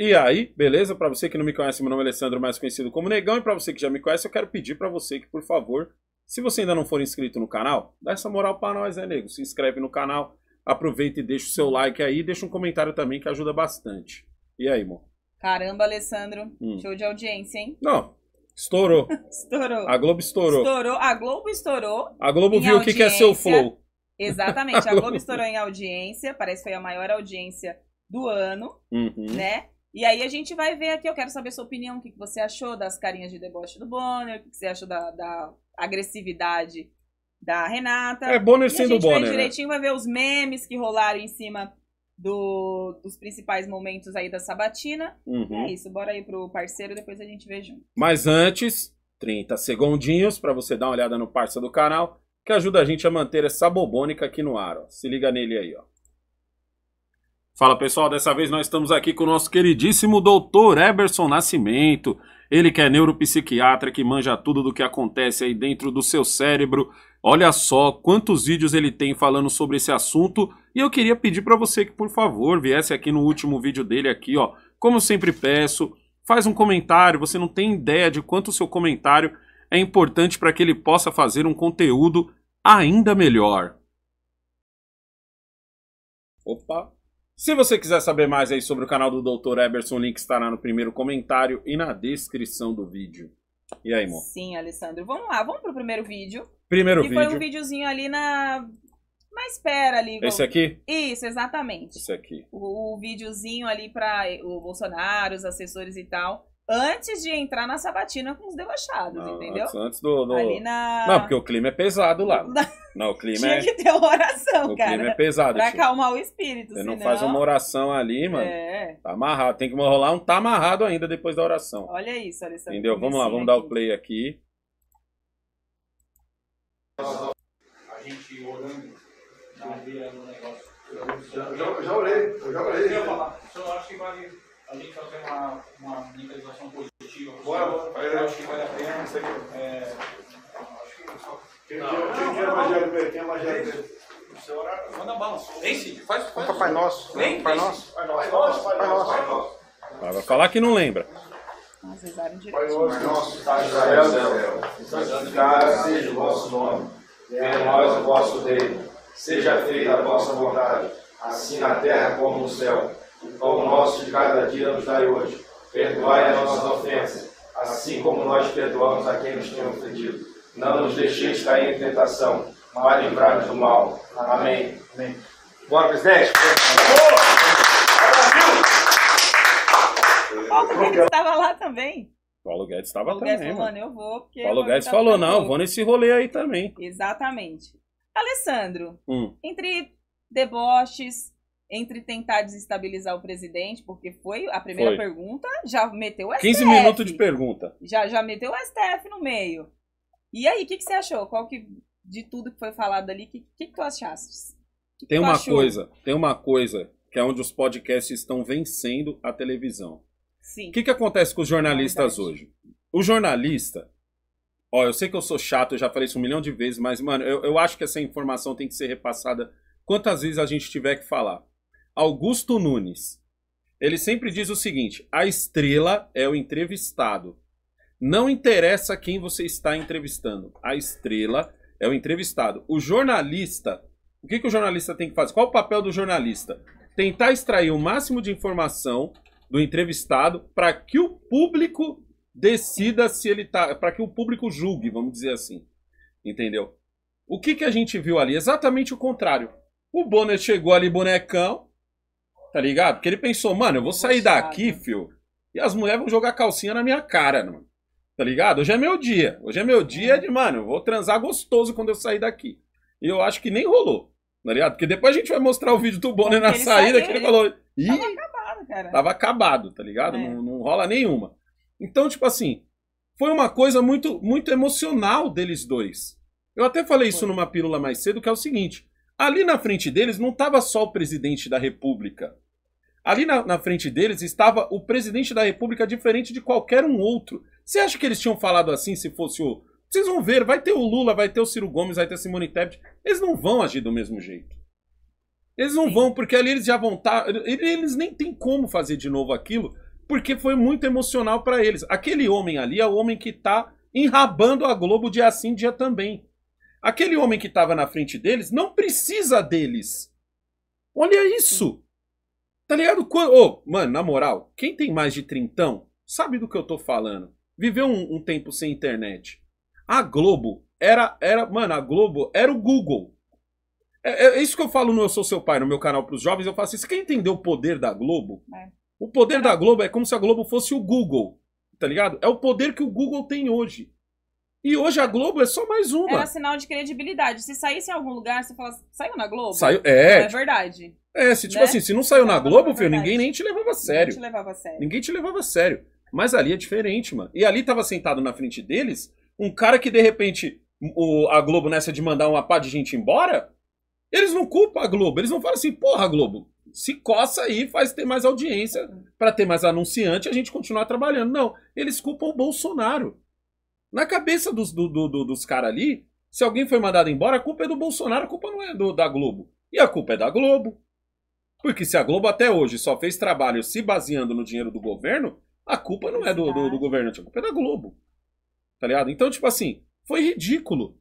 E aí, beleza? Para você que não me conhece, meu nome é Alessandro, mais conhecido como Negão, e para você que já me conhece, eu quero pedir para você que, por favor, se você ainda não for inscrito no canal, dá essa moral para nós, né, nego? Se inscreve no canal, aproveita e deixa o seu like aí, deixa um comentário também que ajuda bastante. E aí, amor? Caramba, Alessandro, hum. show de audiência, hein? Não, estourou. estourou. A Globo estourou. Estourou, a Globo estourou. A Globo viu audiência. o que é seu flow. Exatamente, a Globo estourou em audiência, parece que foi a maior audiência do ano, uhum. né? E aí a gente vai ver aqui, eu quero saber sua opinião, o que, você achou das carinhas de deboche do Bonner, o que, você achou da, da agressividade da Renata. É, Bonner e sendo Bonner. A gente vai direitinho, vai ver os memes que rolaram em cima do, dos principais momentos aí da Sabatina. Uhum. É isso, bora aí pro parceiro, depois a gente vê junto. Mas antes, 30 segundinhos para você dar uma olhada no parça do canal, que ajuda a gente a manter essa bobônica aqui no ar. Ó. Se liga nele aí, ó. Fala pessoal, dessa vez nós estamos aqui com o nosso queridíssimo doutor Eberson Nascimento. Ele que é neuropsiquiatra, que manja tudo do que acontece aí dentro do seu cérebro. Olha só quantos vídeos ele tem falando sobre esse assunto. E eu queria pedir para você que, por favor, viesse aqui no último vídeo dele aqui, ó. Como eu sempre peço, faz um comentário. Você não tem ideia de quanto o seu comentário é importante para que ele possa fazer um conteúdo ainda melhor. Opa, se você quiser saber mais aí sobre o canal do Dr. Eberson, o link estará no primeiro comentário e na descrição do vídeo. E aí, amor? Sim, Alessandro. Vamos lá, vamos pro primeiro vídeo. Primeiro que vídeo. foi um videozinho ali na... Na espera ali. Esse vamos... aqui? Isso, exatamente. Esse aqui. O, o videozinho ali para eh, o Bolsonaro, os assessores e tal antes de entrar na sabatina com os debochados, não, entendeu? Antes, antes do, do... Ali na... Não, porque o clima é pesado lá. Não, o clima Tinha é... que ter uma oração, o cara. O clima é pesado. Pra acalmar o espírito, Você senão... não faz uma oração ali, mano. É. Tá amarrado. Tem que rolar um tá amarrado ainda depois da oração. Olha isso, Alessandro. Entendeu? Vamos lá, vamos aqui. dar o play aqui. A gente orando tá negócio. Já, já, já orei, eu já orei. Eu acho que vai a gente fazer uma, uma mentalização positiva. Bora, eu Acho que vale a pena. Não sei. É, acho que só. Tem dinheiro mais de tem mais de Manda bala. Nem se faz, faz. Papai Nosso. Vem, Pai Nosso. Pai Nosso. Pai Nosso. Vai falar que não lembra. Nossa, vocês sabem direito. Pai Nosso, está Israel, Israel. Santificado seja o vosso nome. Venha a nós o vosso reino. Seja feita a vossa vontade, assim na terra como no céu. O pão nosso de cada dia nos dai hoje. Perdoai as nossas ofensas, assim como nós perdoamos a quem nos tem ofendido. Não nos deixeis cair em tentação, mas livrai-nos do mal. Amém. Amém. Bora, presidente. Paulo Guedes estava lá também. Paulo Guedes estava lá também. Guedes eu vou, porque Paulo Guedes falou, não, eu vou nesse rolê aí também. Exatamente. Alessandro, hum. entre deboches, entre tentar desestabilizar o presidente, porque foi a primeira foi. pergunta, já meteu o STF. 15 minutos de pergunta. Já, já meteu o STF no meio. E aí, o que, que você achou? Qual que, de tudo que foi falado ali, o que, que, que, tu achaste? Que tem tu uma achou? coisa, tem uma coisa que é onde os podcasts estão vencendo a televisão. Sim. O que, que acontece com os jornalistas é hoje? O jornalista, ó, eu sei que eu sou chato, eu já falei isso um milhão de vezes, mas, mano, eu, eu acho que essa informação tem que ser repassada quantas vezes a gente tiver que falar. Augusto Nunes. Ele sempre diz o seguinte: a estrela é o entrevistado. Não interessa quem você está entrevistando. A estrela é o entrevistado. O jornalista, o que, que o jornalista tem que fazer? Qual o papel do jornalista? Tentar extrair o máximo de informação do entrevistado para que o público decida se ele tá, para que o público julgue, vamos dizer assim. Entendeu? O que que a gente viu ali? Exatamente o contrário. O Bonner chegou ali bonecão, Tá ligado? Porque ele pensou, mano, eu vou sair daqui, fio, e as mulheres vão jogar calcinha na minha cara, mano. Tá ligado? Hoje é meu dia. Hoje é meu é. dia de, mano, eu vou transar gostoso quando eu sair daqui. E eu acho que nem rolou. Tá ligado? Porque depois a gente vai mostrar o vídeo do Bonner na saída saiu, que ele falou. Ih, tava acabado, cara. Tava acabado, tá ligado? É. Não, não rola nenhuma. Então, tipo assim, foi uma coisa muito, muito emocional deles dois. Eu até falei isso numa pílula mais cedo, que é o seguinte: ali na frente deles não tava só o presidente da República. Ali na, na, frente deles estava o presidente da República, diferente de qualquer um outro. Você acha que eles tinham falado assim se fosse o. Vocês vão ver, vai ter o Lula, vai ter o Ciro Gomes, vai ter a Simone Tebet. Eles não vão agir do mesmo jeito. Eles não Sim. vão, porque ali eles já vão tá, estar. Eles nem tem como fazer de novo aquilo, porque foi muito emocional para eles. Aquele homem ali é o homem que está enrabando a Globo dia sim, dia também. Aquele homem que estava na frente deles não precisa deles. Olha isso! Tá ligado? Quando, oh, mano, na moral, quem tem mais de trintão sabe do que eu tô falando. Viveu um, um tempo sem internet. A Globo era, era. Mano, a Globo era o Google. É, é, é isso que eu falo no Eu Sou Seu Pai, no meu canal para os jovens. Eu faço assim, você Quem entendeu o poder da Globo? É. O poder da Globo é como se a Globo fosse o Google, tá ligado? É o poder que o Google tem hoje. E hoje a Globo é só mais uma. Era sinal de credibilidade. Se saísse em algum lugar, você fala, saiu na Globo? Saiu, é. Não é verdade. É, se, tipo né? assim, se não saiu na Globo, é filho, ninguém nem te levava a sério. Ninguém te levava a sério. Ninguém te levava a sério. Mas ali é diferente, mano. E ali tava sentado na frente deles um cara que, de repente, o, a Globo nessa de mandar uma pá de gente embora, eles não culpam a Globo. Eles não falam assim, porra, Globo, se coça aí, faz ter mais audiência, para ter mais anunciante, a gente continuar trabalhando. Não, eles culpam o Bolsonaro. Na cabeça dos, do, do, do, dos caras ali, se alguém foi mandado embora, a culpa é do Bolsonaro, a culpa não é do, da Globo. E a culpa é da Globo. Porque se a Globo até hoje só fez trabalho se baseando no dinheiro do governo, a culpa não é do, do, do governo, a culpa é da Globo. Tá ligado? Então, tipo assim, foi ridículo.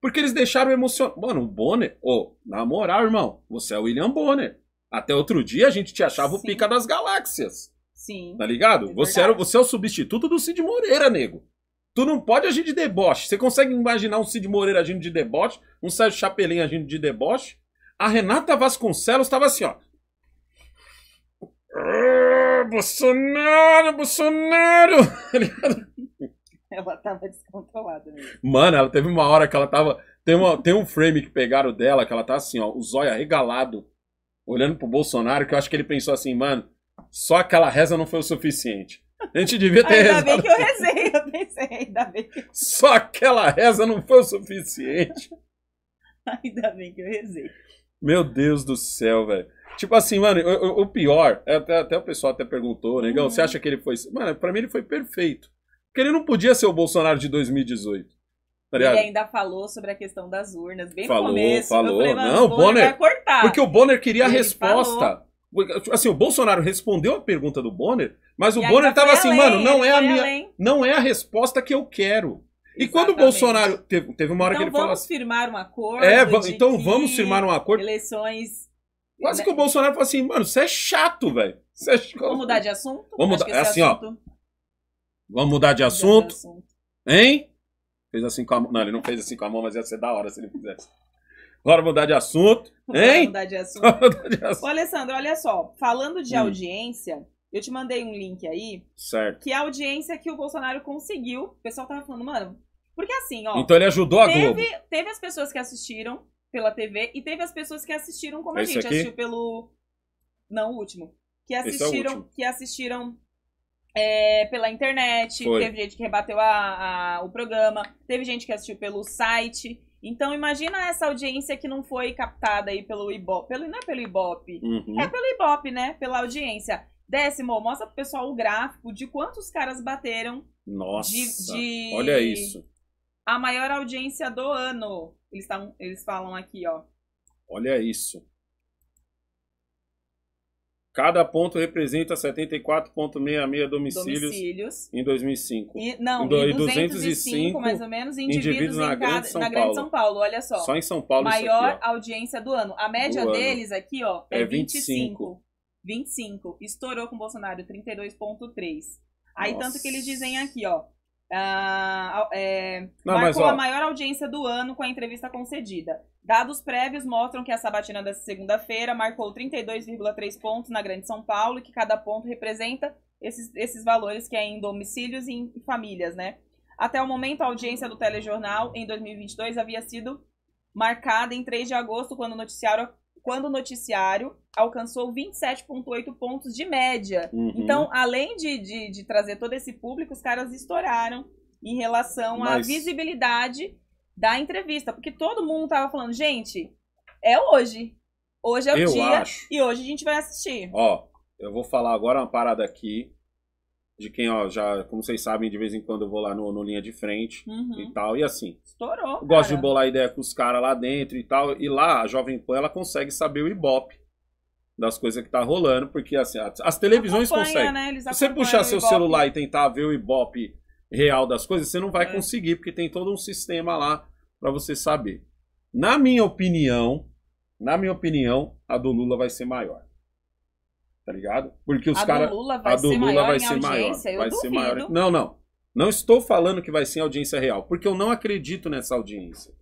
Porque eles deixaram emocionado. Mano, o Bonner, ô, oh, na moral, irmão, você é o William Bonner. Até outro dia a gente te achava Sim. o pica das galáxias. Sim. Tá ligado? É você, era, você é o substituto do Cid Moreira, nego. Tu não pode agir de deboche. Você consegue imaginar um Cid Moreira agindo de deboche? Um Sérgio Chapelin agindo de deboche? A Renata Vasconcelos estava assim, ó. Ah, Bolsonaro, Bolsonaro! Tá ela tava descontrolada mesmo. Né? Mano, ela teve uma hora que ela tava. Tem, uma, tem um frame que pegaram dela, que ela tá assim, ó, o zóio arregalado, olhando pro Bolsonaro, que eu acho que ele pensou assim, mano, só aquela reza não foi o suficiente. A gente devia ter ainda rezado. Ainda bem que eu rezei, eu pensei, ainda bem que eu... Só aquela reza não foi o suficiente. ainda bem que eu rezei. Meu Deus do céu, velho. Tipo assim, mano, o, o pior, é até, até, o pessoal até perguntou, negão, uhum. você acha que ele foi. Mano, pra mim ele foi perfeito. Porque ele não podia ser o Bolsonaro de 2018. Tá ele ainda falou sobre a questão das urnas, bem falou, no começo. Falou, falou. Não, o Bonner, Bonner Porque o Bonner queria a resposta. Falou. Assim, o Bolsonaro respondeu a pergunta do Bonner, mas o e Bonner estava assim, além, mano, não é a minha, além. não é a resposta que eu quero. E quando o Bolsonaro teve, teve uma hora então que ele falou, vamos assim, firmar um acordo. É, então vamos firmar um acordo. Eleições. Quase né? que o Bolsonaro falou assim, mano, você é chato, velho. É vamos mudar de assunto. Vamos mudar, é assim, assunto... ó. Vamos mudar de assunto. Mudar de assunto. Hein? Fez assim com a mão. Não, ele não fez assim com a mão, mas ia ser da hora se ele fizesse. Bora mudar de assunto. Hein? Bora mudar de assunto. mudar de assunto. Ô, Alessandro, olha só. Falando de hum. audiência, eu te mandei um link aí. Certo. Que é a audiência que o Bolsonaro conseguiu. O pessoal tava falando, mano. Porque assim, ó. Então ele ajudou teve, a Globo. Teve as pessoas que assistiram pela TV e teve as pessoas que assistiram como a gente assistiu pelo. Não, o último. Que é assistiram. É último. Que assistiram é, pela internet, Foi. teve gente que rebateu a, a, o programa, teve gente que assistiu pelo site. Então imagina essa audiência que não foi captada aí pelo Ibope, pelo, não é pelo Ibope, uhum. é pelo Ibope, né? Pela audiência. Décimo, mostra pro pessoal o gráfico de quantos caras bateram. Nossa, de, de... olha isso. A maior audiência do ano. Eles, tavam, eles falam aqui, ó. Olha isso. Cada ponto representa 74,66 domicílios, domicílios em 2005. E, não, em, e 205, 205, mais ou menos, indivíduos, indivíduos na, cada, grande, São na grande São Paulo. Olha só. Só em São Paulo Maior aqui, audiência do ano. A média do deles ano. aqui, ó, é, é 25. 25. Estourou com o Bolsonaro, 32,3. Aí, tanto que eles dizem aqui, ó, Uh, é, Não, marcou mas, a maior audiência do ano com a entrevista concedida. Dados prévios mostram que a sabatina dessa segunda-feira marcou 32,3 pontos na Grande São Paulo e que cada ponto representa esses, esses valores que é em domicílios e em famílias, né? Até o momento, a audiência do telejornal em 2022 havia sido marcada em 3 de agosto, quando o noticiário quando o noticiário alcançou 27,8 pontos de média. Uhum. Então, além de, de, de, trazer todo esse público, os caras estouraram em relação Mas... à visibilidade da entrevista. Porque todo mundo tava falando, gente, é hoje. Hoje é o eu dia acho. e hoje a gente vai assistir. Ó, eu vou falar agora uma parada aqui de quem, ó, já, como vocês sabem, de vez em quando eu vou lá no, no linha de frente uhum. e tal, e assim. Estourou. Cara. Gosto de bolar ideia com os caras lá dentro e tal, e lá a Jovem Pan ela consegue saber o ibope das coisas que tá rolando, porque assim, as televisões conseguem. Né? Se você puxar seu celular e tentar ver o ibope real das coisas, você não vai é. conseguir, porque tem todo um sistema lá para você saber. Na minha opinião, na minha opinião, a do Lula vai ser maior. Tá ligado? Porque os caras. A do Lula vai do ser Lula maior. Vai ser audiência, maior, vai ser maior. Não, não. Não estou falando que vai ser audiência real, porque eu não acredito nessa audiência.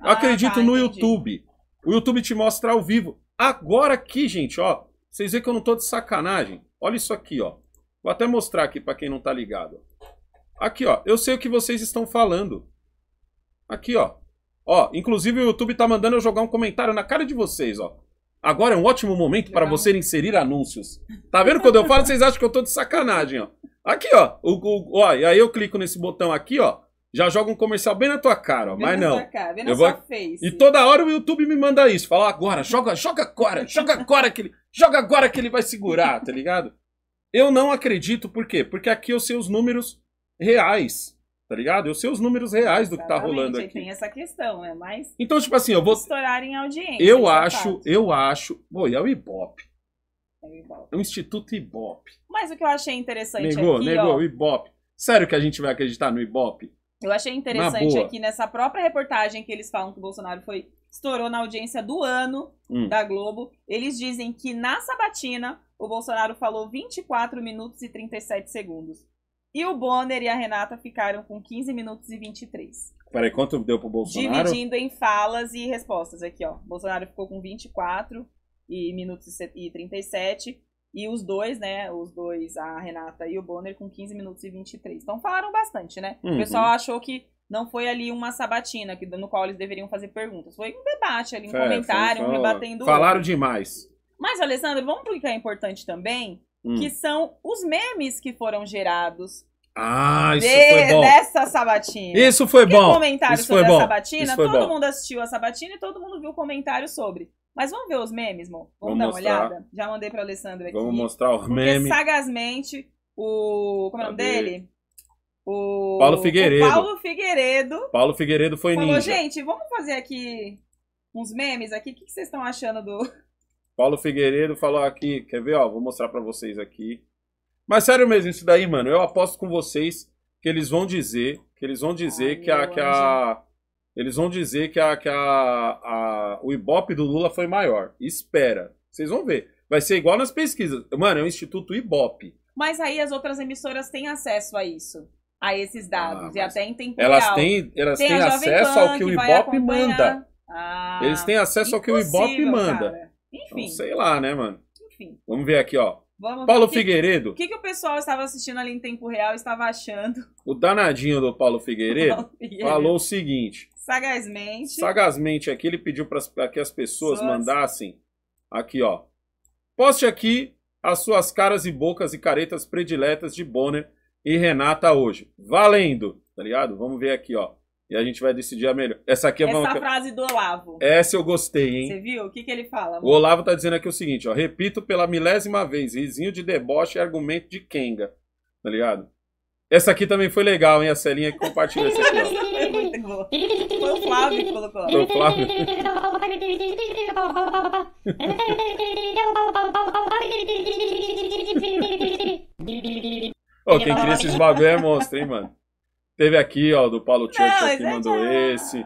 Eu ah, acredito tá, no entendi. YouTube. O YouTube te mostra ao vivo. Agora aqui, gente, ó. Vocês veem que eu não tô de sacanagem. Olha isso aqui, ó. Vou até mostrar aqui para quem não tá ligado. Aqui, ó. Eu sei o que vocês estão falando. Aqui, ó. Ó, inclusive o YouTube tá mandando eu jogar um comentário na cara de vocês, ó. Agora é um ótimo momento para você inserir anúncios. Tá vendo quando eu falo, vocês acham que eu tô de sacanagem, ó. Aqui, ó. O, o, ó, e aí eu clico nesse botão aqui, ó. Já joga um comercial bem na tua cara, ó. Bem mas não. Cara, bem na eu vou... face. E toda hora o YouTube me manda isso. Fala agora, joga, joga agora, joga agora que ele, joga agora que ele vai segurar, tá ligado? Eu não acredito, por quê? Porque aqui eu sei os números reais tá ligado? Eu sei os números reais do que tá rolando aqui. tem essa questão, é né? mais... Então, tipo assim, eu vou... Estourar em audiência. Eu é acho, eu acho... Pô, e é o Ibope. É o Ibope. É o Instituto Ibope. Mas o que eu achei interessante negou, aqui, Negou, negou, o Ibope. Sério que a gente vai acreditar no Ibope? Eu achei interessante aqui nessa própria reportagem que eles falam que o Bolsonaro foi estourou na audiência do ano hum. da Globo. Eles dizem que na sabatina o Bolsonaro falou 24 minutos e 37 segundos. E o Bonner e a Renata ficaram com 15 minutos e 23. Peraí, quanto deu pro Bolsonaro? Dividindo em falas e respostas aqui, ó. Bolsonaro ficou com 24 e minutos e 37. E os dois, né? Os dois, a Renata e o Bonner, com 15 minutos e 23. Então falaram bastante, né? Uhum. O pessoal uhum. achou que não foi ali uma sabatina que, no qual eles deveriam fazer perguntas. Foi um debate ali, um é, comentário, foi, foi, um rebatendo. Falaram outro. demais. Mas, Alessandro, vamos pro que é importante também, que hum. são os memes que foram gerados. Ah, isso de, foi bom. Dessa sabatina. Isso foi Porque bom. comentário isso sobre a sabatina, isso todo mundo assistiu a sabatina e todo mundo viu o comentário sobre. Mas vamos ver os memes, mo? Vamos, vamos dar uma olhada? Já mandei para o Alessandro aqui. Vamos mostrar os memes. sagazmente o... como é o nome dele? O Paulo Figueiredo. O Paulo Figueiredo. Paulo Figueiredo foi falou, ninja. gente, vamos fazer aqui uns memes aqui. O que vocês estão achando do Paulo Figueiredo falou aqui, quer ver, ó, vou mostrar para vocês aqui. Mas sério mesmo isso daí, mano, eu aposto com vocês que eles vão dizer, que eles vão dizer Ai, que, a, que a eles vão dizer que a que a, a o Ibope do Lula foi maior. Espera, vocês vão ver. Vai ser igual nas pesquisas. Mano, é um instituto Ibope. Mas aí as outras emissoras têm acesso a isso, a esses ah, dados ah, e até em tempo elas real. Têm, elas Tem têm acesso Pan, ao que, que o Ibope manda. Ah, eles têm acesso ao que o Ibope manda. Cara. Então, Enfim. Então, sei lá, né, mano? Enfim. Vamos ver aqui, ó. Vamos Paulo que, Figueiredo. O que, que o pessoal estava assistindo ali em tempo real estava achando? O danadinho do Paulo Figueiredo, Paulo Figueiredo. falou o seguinte. Sagazmente. Sagazmente aqui, ele pediu para que as pessoas Suas. mandassem aqui, ó. Poste aqui as suas caras e bocas e caretas prediletas de Bonner e Renata hoje. Valendo, tá ligado? Vamos ver aqui, ó. E a gente vai decidir a melhor. Essa aqui é uma. Essa frase do Olavo. Essa eu gostei, hein? Você viu? O que, que ele fala? O Olavo tá dizendo aqui o seguinte, ó. Repito pela milésima vez: risinho de deboche é argumento de Kenga. Tá ligado? Essa aqui também foi legal, hein? A Celinha que compartilhou essa aqui, ó. foi muito o Flávio que colocou. Foi o Flávio. Ô, oh, quem cria esses bagulho é monstro, hein, mano? Teve aqui, ó, do Paulo Church é que mandou esse.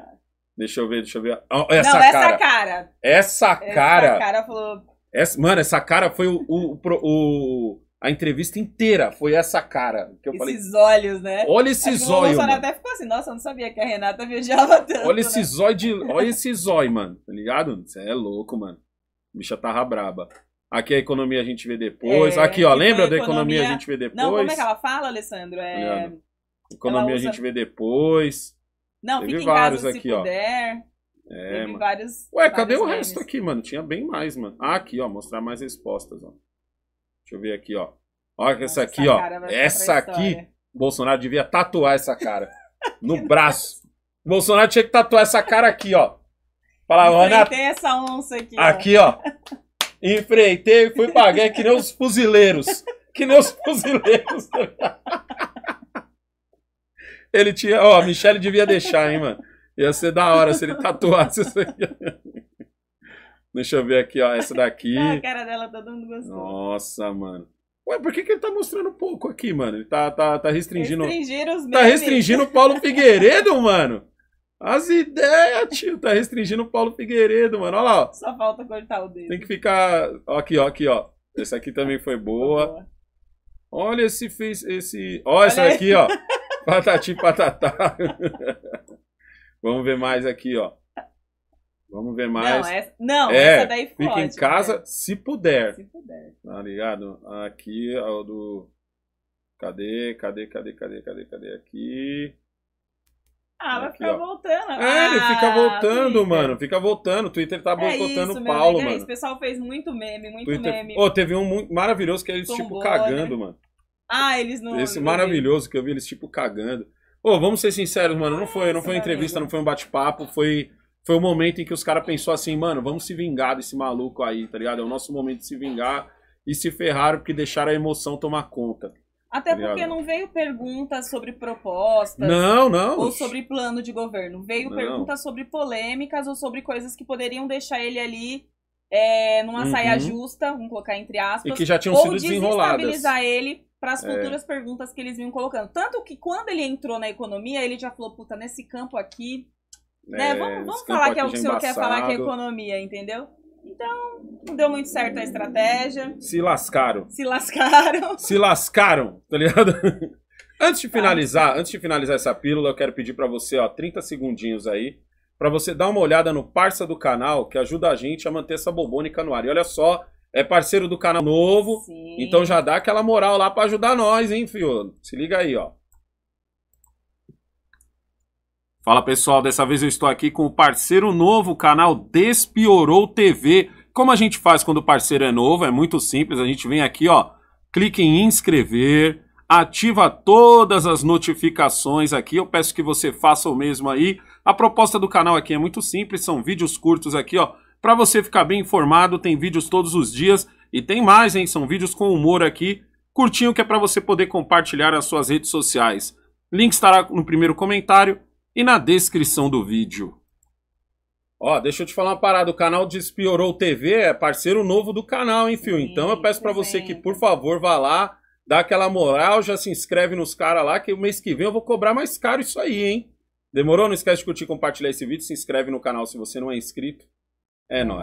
Deixa eu ver, deixa eu ver. Oh, essa não, essa cara. Essa cara. Essa cara falou. Essa, mano, essa cara foi o, o, o, a entrevista inteira. Foi essa cara. Que eu esses falei, olhos, né? Olha esses olhos. O Bolsonaro mano. até ficou assim, nossa, eu não sabia que a Renata viajava tanto. Olha esse né? zóio de. Olha esse zóio, mano. Tá ligado? Você é louco, mano. Bicha tava tá braba. Aqui a economia a gente vê depois. É, aqui, ó, lembra economia... da economia a gente vê depois? Não, como é que ela fala, Alessandro? É. Tá Economia usa... a gente vê depois. Não, Teve fica em vários casa se aqui, puder. Ó. É, Teve mano. vários. Ué, vários cadê o resto aqui, mano? Tinha bem mais, mano. Ah, aqui, ó, mostrar mais respostas, ó. Deixa eu ver aqui, ó. Olha Nossa, essa aqui, ó. Essa aqui, Bolsonaro devia tatuar essa cara no braço. Bolsonaro tinha que tatuar essa cara aqui, ó. Falava, Enfrentei Ana... essa onça aqui. Aqui, ó. Enfrentei e fui paguei que nem os fuzileiros. Que nem os fuzileiros. Tá ele tinha. Ó, oh, Michelle devia deixar, hein, mano? Ia ser da hora se ele tatuasse isso aqui. Deixa eu ver aqui, ó. Essa daqui. Ah, a cara dela tá dando gostoso. Nossa, mano. Ué, por que, que ele tá mostrando pouco aqui, mano? Ele tá, tá, tá restringindo. Restringindo os tá memes. Tá restringindo o Paulo Figueiredo, mano. As ideias, tio. Tá restringindo o Paulo Figueiredo, mano. Olha lá. Ó. Só falta cortar o dedo. Tem que ficar. Ó, aqui, ó, aqui, ó. Essa aqui também foi boa. Olha esse fez. Esse. Ó, essa aqui, ó. Patati patatá. Vamos ver mais aqui, ó. Vamos ver mais. Não, essa, não, é, essa daí fica em né? casa né? se puder. Se puder. Tá ligado? Aqui, ó, do. Cadê, cadê, cadê, cadê, cadê, cadê? Aqui. Ah, vai ficar voltando. É, ele ah, fica voltando, Twitter. mano. Fica voltando. O Twitter tá é o Paulo, é mano. É isso, o pessoal fez muito meme, muito Twitter... meme. Ô, oh, teve um maravilhoso que é eles, tipo, cagando, né? mano. Ah, eles não. Esse não maravilhoso vi. que eu vi eles tipo cagando. Ô, vamos ser sinceros, mano, não foi, não foi uma entrevista, não foi um bate-papo, foi foi o momento em que os caras pensou assim, mano, vamos se vingar desse maluco aí, tá ligado? É o nosso momento de se vingar e se ferraram porque deixaram a emoção tomar conta. Até tá porque não veio perguntas sobre propostas. Não, não. Ou sobre plano de governo. Veio perguntas sobre polêmicas ou sobre coisas que poderiam deixar ele ali é, numa uhum. saia justa, vamos colocar entre aspas. E que já tinham sido desestabilizar desenroladas. desestabilizar ele para as é. futuras é. perguntas que eles vinham colocando. Tanto que quando ele entrou na economia, ele já falou, puta, nesse campo aqui, né, é, né? Vamos, vamos falar que é o que o senhor quer falar que é economia, entendeu? Então, não deu muito certo a estratégia. Se lascaram. Se lascaram. Se lascaram, tá ligado? Antes de finalizar, antes de finalizar essa pílula, eu quero pedir para você, ó, 30 segundinhos aí, para você dar uma olhada no parça do canal que ajuda a gente a manter essa bobônica no ar. E olha só, é parceiro do canal novo. Sim. Então já dá aquela moral lá para ajudar nós, hein, fio? Se liga aí, ó. Fala pessoal, dessa vez eu estou aqui com o parceiro novo, o canal Despiorou TV. Como a gente faz quando o parceiro é novo? É muito simples, a gente vem aqui, ó, clica em inscrever, ativa todas as notificações aqui. Eu peço que você faça o mesmo aí. A proposta do canal aqui é muito simples, são vídeos curtos aqui, ó, para você ficar bem informado, tem vídeos todos os dias e tem mais, hein? São vídeos com humor aqui, curtinho que é para você poder compartilhar as suas redes sociais. Link estará no primeiro comentário e na descrição do vídeo. Ó, deixa eu te falar uma parada, o canal Despiorou TV é parceiro novo do canal, hein, Fio? Então eu peço para você que, por favor, vá lá, dá aquela moral, já se inscreve nos caras lá, que o mês que vem eu vou cobrar mais caro isso aí, hein? Demorou? Não esquece de curtir, compartilhar esse vídeo, se inscreve no canal se você não é inscrito. É nóis.